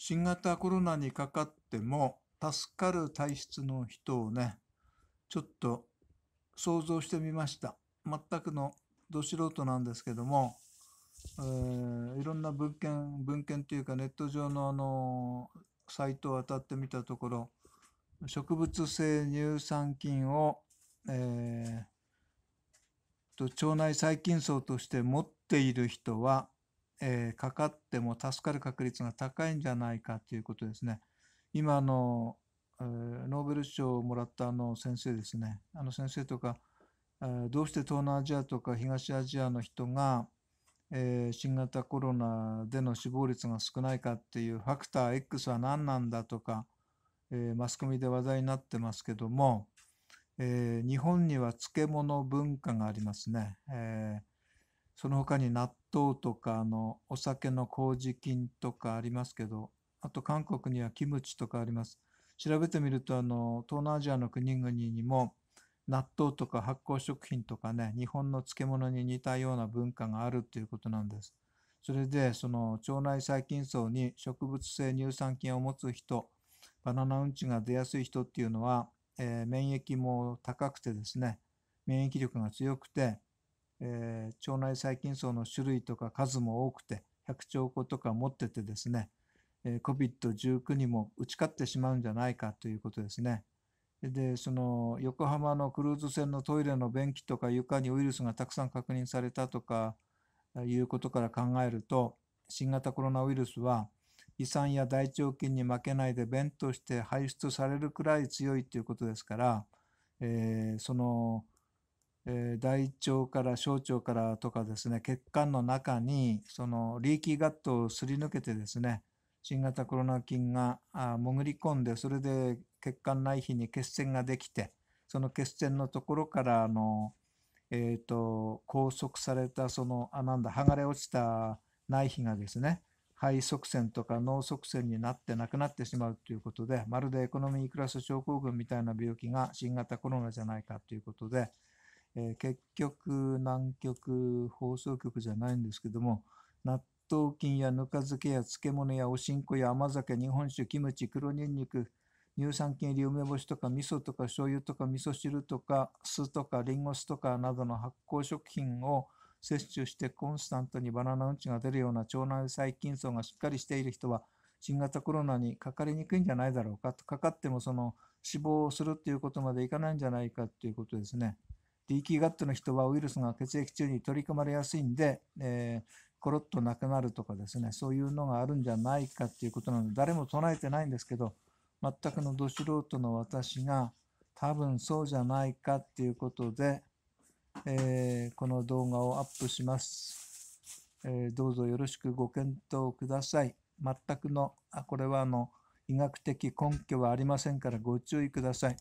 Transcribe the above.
新型コロナにかかっても助かる体質の人をね、ちょっと想像してみました。全くのど素人なんですけども、えー、いろんな文献、文献というかネット上のあの、サイトを当たってみたところ、植物性乳酸菌を、えー、と腸内細菌層として持っている人はえー、かかっても助かる確率が高いんじゃないかということですね。今あの、えー、ノーベル賞をもらったあの先生ですね。あの先生とか、えー、どうして東南アジアとか東アジアの人が、えー、新型コロナでの死亡率が少ないかっていうファクター X は何なんだとか、えー、マスコミで話題になってますけども、えー、日本には漬物文化がありますね。えーその他に納豆とかあのお酒の麹菌とかありますけどあと韓国にはキムチとかあります調べてみるとあの東南アジアの国々にも納豆とか発酵食品とかね日本の漬物に似たような文化があるということなんですそれでその腸内細菌層に植物性乳酸菌を持つ人バナナうんちが出やすい人っていうのは、えー、免疫も高くてですね免疫力が強くてえー、腸内細菌層の種類とか数も多くて100兆個とか持っててですね、えー、COVID-19 にも打ち勝ってしまうんじゃないかということですね。でその横浜のクルーズ船のトイレの便器とか床にウイルスがたくさん確認されたとかいうことから考えると新型コロナウイルスは胃酸や大腸菌に負けないで便として排出されるくらい強いということですから、えー、そのえー、大腸から小腸からとかですね血管の中にそのリーキーガットをすり抜けてですね新型コロナ菌が潜り込んでそれで血管内皮に血栓ができてその血栓のところからあの、えーと、と拘束されたそのあなんだ剥がれ落ちた内皮がですね肺側栓とか脳側栓になってなくなってしまうということでまるでエコノミークラス症候群みたいな病気が新型コロナじゃないかということで。えー、結局南極放送局じゃないんですけども納豆菌やぬか漬けや漬物やおしんこや甘酒日本酒キムチ黒にんにく乳酸菌入り梅干しとか味噌とか醤油とか味噌汁とか酢とかリンゴ酢とかなどの発酵食品を摂取してコンスタントにバナナうんちが出るような腸内細菌層がしっかりしている人は新型コロナにかかりにくいんじゃないだろうかとかかってもその死亡するっていうことまでいかないんじゃないかっていうことですね。d e ガットの人はウイルスが血液中に取り込まれやすいんで、えー、コロッとなくなるとかですね、そういうのがあるんじゃないかっていうことなので、誰も唱えてないんですけど、全くのど素人の私が、多分そうじゃないかっていうことで、えー、この動画をアップします、えー、どうぞよろしくご検討ください。全くの、あこれはあの医学的根拠はありませんからご注意ください。